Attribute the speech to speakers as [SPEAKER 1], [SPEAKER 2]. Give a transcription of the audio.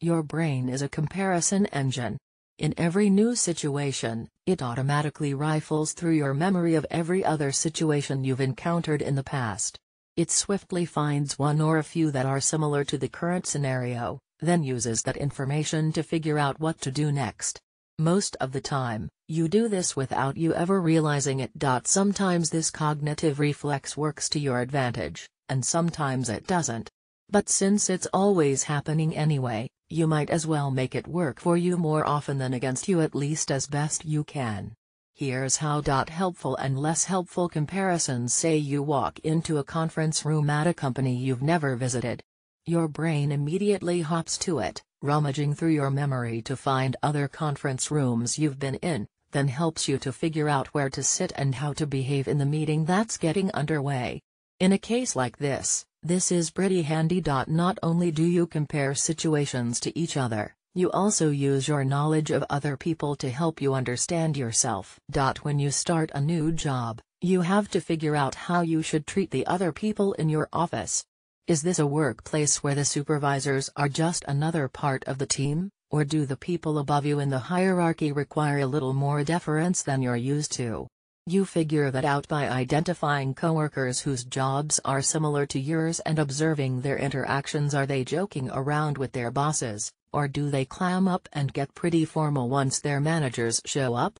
[SPEAKER 1] Your brain is a comparison engine. In every new situation, it automatically rifles through your memory of every other situation you've encountered in the past. It swiftly finds one or a few that are similar to the current scenario, then uses that information to figure out what to do next. Most of the time, you do this without you ever realizing it. Sometimes this cognitive reflex works to your advantage, and sometimes it doesn't. But since it's always happening anyway, you might as well make it work for you more often than against you at least as best you can. Here's how. Helpful and less helpful comparisons say you walk into a conference room at a company you've never visited. Your brain immediately hops to it, rummaging through your memory to find other conference rooms you've been in, then helps you to figure out where to sit and how to behave in the meeting that's getting underway. In a case like this, this is pretty handy. Not only do you compare situations to each other, you also use your knowledge of other people to help you understand yourself. When you start a new job, you have to figure out how you should treat the other people in your office. Is this a workplace where the supervisors are just another part of the team, or do the people above you in the hierarchy require a little more deference than you're used to? You figure that out by identifying coworkers whose jobs are similar to yours and observing their interactions are they joking around with their bosses, or do they clam up and get pretty formal once their managers show up?